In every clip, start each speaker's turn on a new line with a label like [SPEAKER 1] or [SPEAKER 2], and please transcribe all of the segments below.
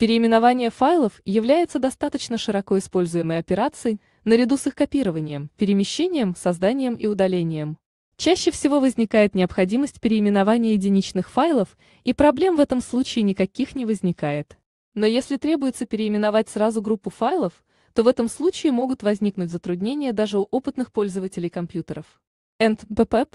[SPEAKER 1] Переименование файлов является достаточно широко используемой операцией, наряду с их копированием, перемещением, созданием и удалением. Чаще всего возникает необходимость переименования единичных файлов, и проблем в этом случае никаких не возникает. Но если требуется переименовать сразу группу файлов, то в этом случае могут возникнуть затруднения даже у опытных пользователей компьютеров. NTBPEP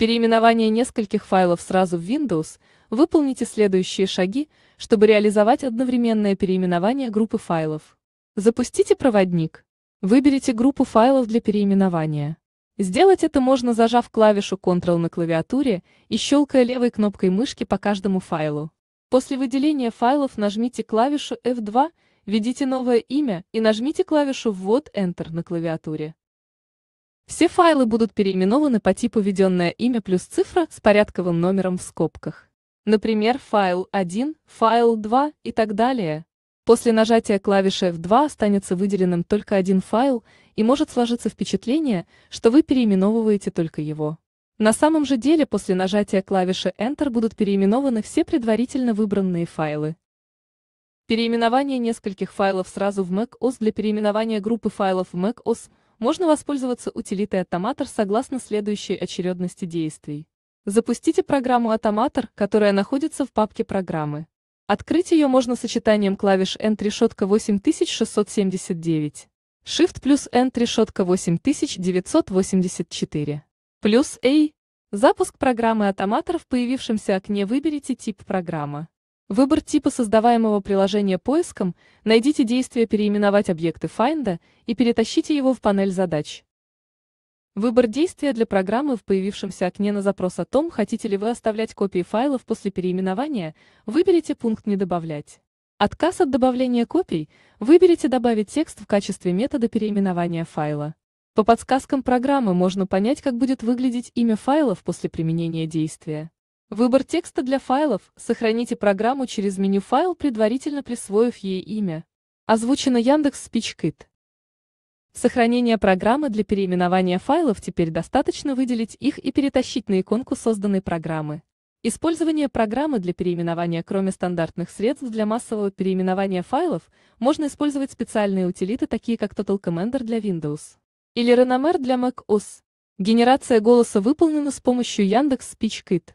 [SPEAKER 1] Переименование нескольких файлов сразу в Windows выполните следующие шаги, чтобы реализовать одновременное переименование группы файлов. Запустите проводник. Выберите группу файлов для переименования. Сделать это можно, зажав клавишу Ctrl на клавиатуре и щелкая левой кнопкой мышки по каждому файлу. После выделения файлов нажмите клавишу F2, введите новое имя и нажмите клавишу «Ввод Enter» на клавиатуре. Все файлы будут переименованы по типу введенное имя плюс цифра с порядковым номером в скобках. Например, файл 1, файл 2 и так далее. После нажатия клавиши F2 останется выделенным только один файл и может сложиться впечатление, что вы переименовываете только его. На самом же деле после нажатия клавиши Enter будут переименованы все предварительно выбранные файлы. Переименование нескольких файлов сразу в macOS для переименования группы файлов в macOS можно воспользоваться утилитой «Атоматор» согласно следующей очередности действий. Запустите программу «Атоматор», которая находится в папке «Программы». Открыть ее можно сочетанием клавиш N решетка 8679, Shift плюс N решетка 8984, плюс A. Запуск программы «Атоматор» в появившемся окне выберите тип программы. Выбор типа создаваемого приложения поиском, найдите действие «Переименовать объекты Finder и перетащите его в панель задач. Выбор действия для программы в появившемся окне на запрос о том, хотите ли вы оставлять копии файлов после переименования, выберите пункт «Не добавлять». Отказ от добавления копий, выберите «Добавить текст» в качестве метода переименования файла. По подсказкам программы можно понять, как будет выглядеть имя файлов после применения действия. Выбор текста для файлов сохраните программу через меню «Файл», предварительно присвоив ей имя. Озвучено Яндекс Спичкит. Сохранение программы для переименования файлов теперь достаточно выделить их и перетащить на иконку созданной программы. Использование программы для переименования кроме стандартных средств для массового переименования файлов можно использовать специальные утилиты, такие как Total Commander для Windows или Renomer для Mac OS. Генерация голоса выполнена с помощью Яндекс Спичкит.